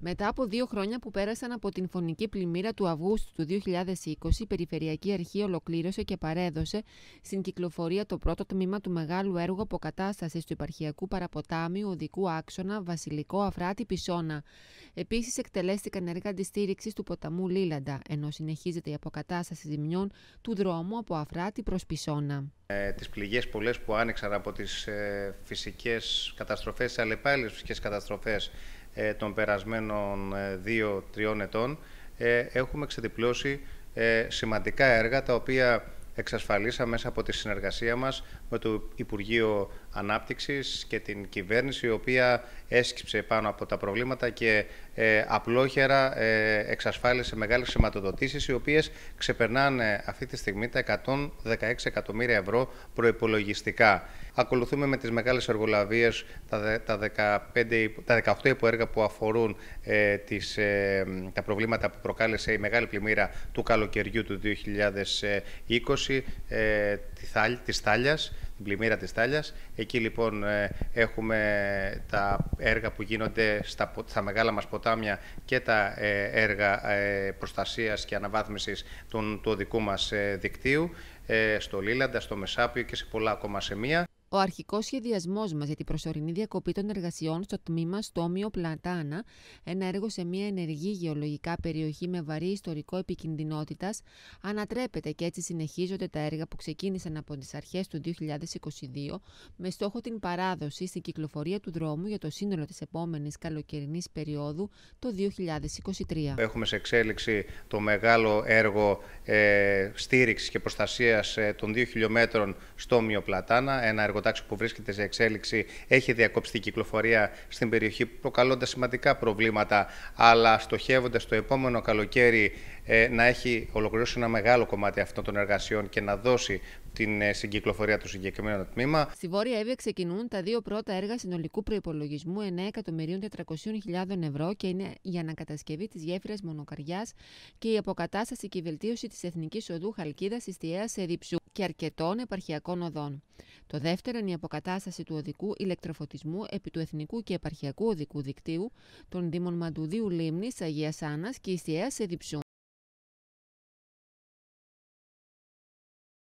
Μετά από δύο χρόνια που πέρασαν από την φωνική πλημμύρα του Αυγούστου του 2020, η Περιφερειακή Αρχή ολοκλήρωσε και παρέδωσε στην κυκλοφορία το πρώτο τμήμα του μεγάλου έργου αποκατάστασης του υπαρχιακού παραποτάμιου οδικού άξονα Βασιλικό Αφράτη Πισώνα. Επίσης, εκτελέστηκαν έργα αντιστήριξης του ποταμού Λίλαντα, ενώ συνεχίζεται η αποκατάσταση ζημιών του δρόμου από Αφράτη προς Πισώνα. Ε, τις πληγές που άνοιξαν από τις ε, φυσικές καταστροφές, αλλά πάλι φυσικές καταστροφές ε, των περασμένων ε, δύο-τριών ετών ε, έχουμε ξεδιπλώσει σημαντικά έργα τα οποία εξασφαλίσα μέσα από τη συνεργασία μας με το Υπουργείο Ανάπτυξης και την κυβέρνηση, η οποία έσκυψε πάνω από τα προβλήματα και απλόχερα εξασφάλισε μεγάλες σηματοδοτήσεις, οι οποίες ξεπερνάνε αυτή τη στιγμή τα 116 εκατομμύρια ευρώ προϋπολογιστικά. Ακολουθούμε με τις μεγάλες εργολαβίες τα, 15, τα 18 υποέργα που αφορούν ε, τις, ε, τα προβλήματα που προκάλεσε η μεγάλη πλημμύρα του καλοκαιριού του 2020 ε, της Θάλιας την πλημμύρα της Θάλιας. Εκεί λοιπόν ε, έχουμε τα έργα που γίνονται στα, στα μεγάλα μας ποτάμια και τα έργα προστασίας και αναβάθμισης των, του οδικού μας δικτύου. Ε, στο Λίλαντα, στο Μεσάπιο και σε πολλά ακόμα σημεία. Ο αρχικός σχεδιασμός μας για την προσωρινή διακοπή των εργασιών στο τμήμα Στόμιο Πλατάνα, ένα έργο σε μια ενεργή γεωλογικά περιοχή με βαρύ ιστορικό επικινδυνότητας, ανατρέπεται και έτσι συνεχίζονται τα έργα που ξεκίνησαν από τις αρχές του 2022 με στόχο την παράδοση στην κυκλοφορία του δρόμου για το σύνολο της επόμενης καλοκαιρινής περίοδου το 2023. Έχουμε σε εξέλιξη το μεγάλο έργο ε, στήριξης και προστασίας ε, των 2 χιλιόμετρων στο Μιοπλατάνα. Ένα εργοτάξιο που βρίσκεται σε εξέλιξη έχει διακόψει την κυκλοφορία στην περιοχή προκαλώντας σημαντικά προβλήματα αλλά στοχεύοντας το επόμενο καλοκαίρι ε, να έχει ολοκληρώσει ένα μεγάλο κομμάτι αυτών των εργασιών και να δώσει την ε, συγκυκλοφορία του συγκεκριμένου τμήμα. Στη Βόρεια Εύβοια ξεκινούν τα δύο πρώτα έργα συνολικού προπολογισμού 9.400.000 ευρώ και είναι για ανακατασκευή της γέφυρας Μονοκαριάς και η αποκατάσταση και η βελτίωση της Εθνικής Οδού Χαλκίδας Ιστιαία Εδιψού και αρκετών επαρχιακών οδών. Το δεύτερο είναι η αποκατάσταση του οδικού ηλεκτροφωτισμού επί του εθνικού και επαρχιακού οδικού δικτύου των Δήμων Μαντουδίου Λίμνης, Αγίας Άννας και Ιστιαία Εδιψού.